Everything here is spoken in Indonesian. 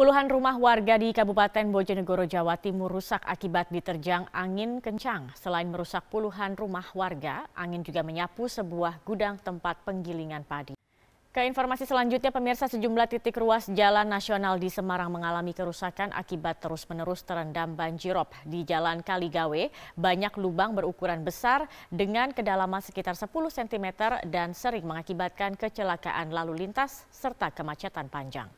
Puluhan rumah warga di Kabupaten Bojonegoro, Jawa Timur rusak akibat diterjang angin kencang. Selain merusak puluhan rumah warga, angin juga menyapu sebuah gudang tempat penggilingan padi. Ke informasi selanjutnya, pemirsa sejumlah titik ruas jalan nasional di Semarang mengalami kerusakan akibat terus-menerus terendam banjirop. Di Jalan Kaligawe, banyak lubang berukuran besar dengan kedalaman sekitar 10 cm dan sering mengakibatkan kecelakaan lalu lintas serta kemacetan panjang.